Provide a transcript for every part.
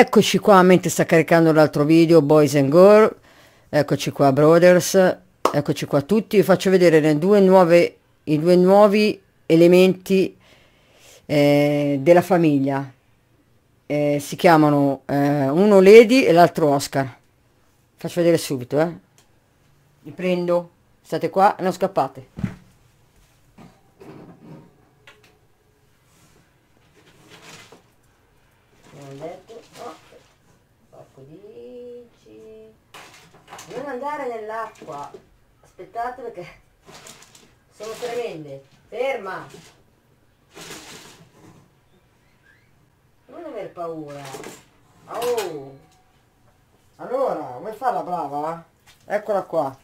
Eccoci qua mentre sta caricando l'altro video, boys and girl. Eccoci qua, brothers. Eccoci qua tutti. Vi faccio vedere le due nuove, i due nuovi elementi eh, della famiglia. Eh, si chiamano eh, uno Lady e l'altro Oscar. Faccio vedere subito, eh. Li prendo. State qua non scappate. non andare nell'acqua aspettate perché sono tremende ferma non aver paura oh. allora come fa la brava? eccola qua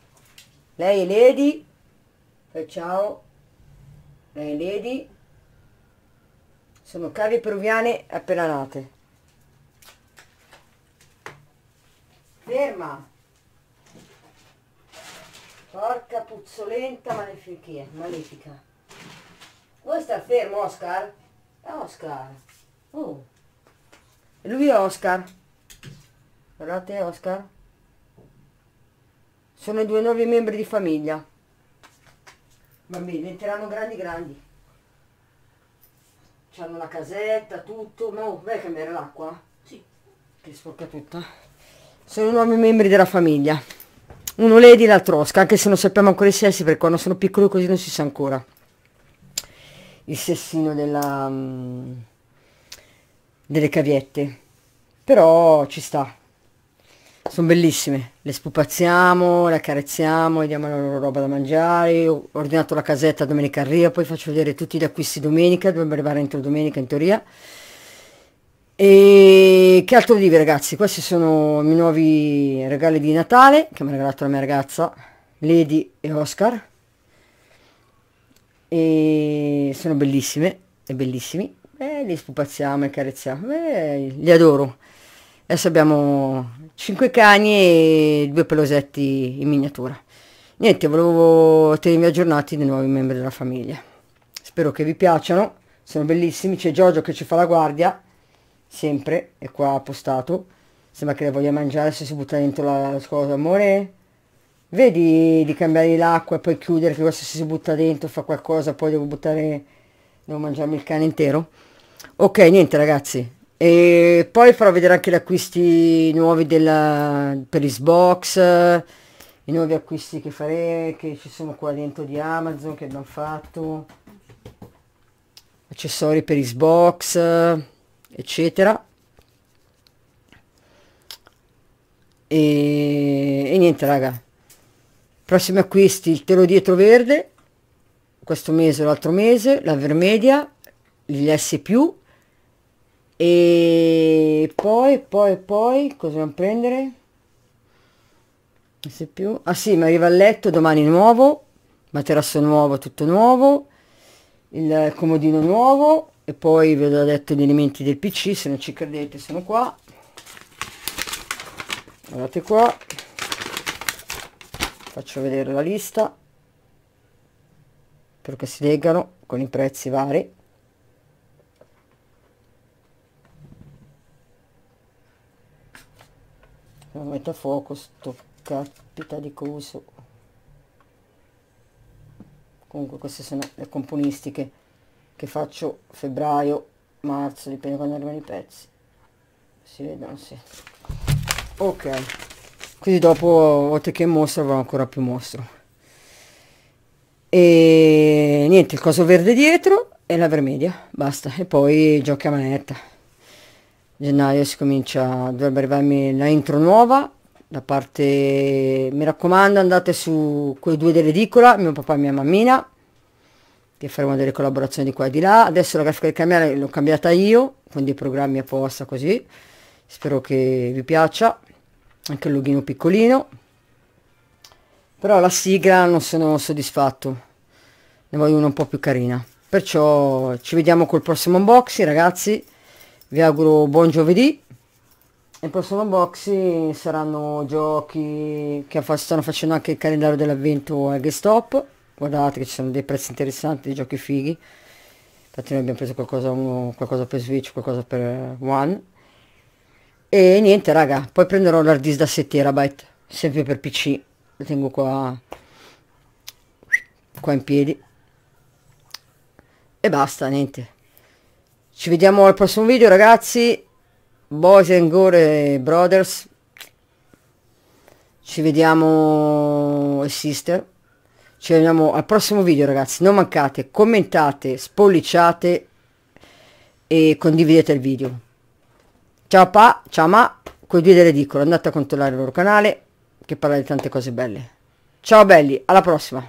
lei è Lady e ciao lei è Lady sono cavi peruviane appena nate ferma Porca puzzolenta malefica. malefica. Vuoi star fermo, Oscar? Eh, Oscar. Oh. E lui è Oscar. Guardate, Oscar. Sono i due nuovi membri di famiglia. Bambini, diventeranno grandi grandi. C'hanno la casetta, tutto. Ma oh, vai a cambiare l'acqua? Sì. Che sporca tutta. Sono i nuovi membri della famiglia uno Lady e l'altro Oscar, anche se non sappiamo ancora i sessi perché quando sono piccolo così non si sa ancora il sessino della, mm, delle caviette, però ci sta, sono bellissime, le spupazziamo, le accarezziamo, le diamo la loro roba da mangiare, ho ordinato la casetta domenica arriva, poi faccio vedere tutti gli acquisti domenica, dovrebbe arrivare entro domenica in teoria, e che altro dire ragazzi, questi sono i miei nuovi regali di Natale che mi ha regalato la mia ragazza, Lady e Oscar. E sono bellissime e bellissimi. E li spupazziamo e carezziamo, e li adoro. Adesso abbiamo 5 cani e due pelosetti in miniatura. Niente, volevo tenervi aggiornati dei nuovi membri della famiglia. Spero che vi piacciono, sono bellissimi. C'è Giorgio che ci fa la guardia sempre, è qua appostato Sembra che la voglia mangiare se si butta dentro la, la scuola d'amore. Vedi di cambiare l'acqua e poi chiudere, che questo se si butta dentro fa qualcosa, poi devo buttare, devo mangiarmi il cane intero. Ok, niente ragazzi. E poi farò vedere anche gli acquisti nuovi della, per Xbox, i nuovi acquisti che farei, che ci sono qua dentro di Amazon, che abbiamo fatto accessori per Xbox eccetera e, e niente raga prossimi acquisti il telo dietro verde questo mese o l'altro mese la vermedia gli s più e poi poi poi cosa dobbiamo prendere S più ah sì mi arriva a letto domani nuovo materasso nuovo tutto nuovo il comodino nuovo e poi ve l'ho detto gli elementi del pc se non ci credete sono qua guardate qua faccio vedere la lista perché si leggano con i prezzi vari non metto a fuoco sto capita di coso comunque queste sono le componistiche che faccio febbraio, marzo, dipende quando arrivano i pezzi. Si vedono, sì. Ok. Quindi dopo, oltre che mostro, avrò ancora più mostro. E niente, il coso verde dietro e la vermiglia, basta. E poi giochi a manetta. Gennaio si comincia, dovrebbe arrivarmi la intro nuova, da parte mi raccomando andate su quei due dell'edicola mio papà e mia mammina che faremo delle collaborazioni di qua e di là. Adesso la grafica del cambiare l'ho cambiata io, quindi i programmi apposta così. Spero che vi piaccia, anche il loghino piccolino. Però la sigla non sono soddisfatto, ne voglio una un po' più carina. Perciò ci vediamo col prossimo unboxing ragazzi, vi auguro buon giovedì. Nel prossimo unboxing saranno giochi che stanno facendo anche il calendario dell'avvento al GameStop guardate che ci sono dei prezzi interessanti di giochi fighi infatti noi abbiamo preso qualcosa, qualcosa per switch qualcosa per one e niente raga poi prenderò l'hard disk da 7 terabyte sempre per pc lo tengo qua qua in piedi e basta niente ci vediamo al prossimo video ragazzi boys and gore brothers ci vediamo eh, sister ci vediamo al prossimo video ragazzi non mancate commentate spolliciate e condividete il video ciao pa ciao ma quel video è dicono andate a controllare il loro canale che parla di tante cose belle ciao belli alla prossima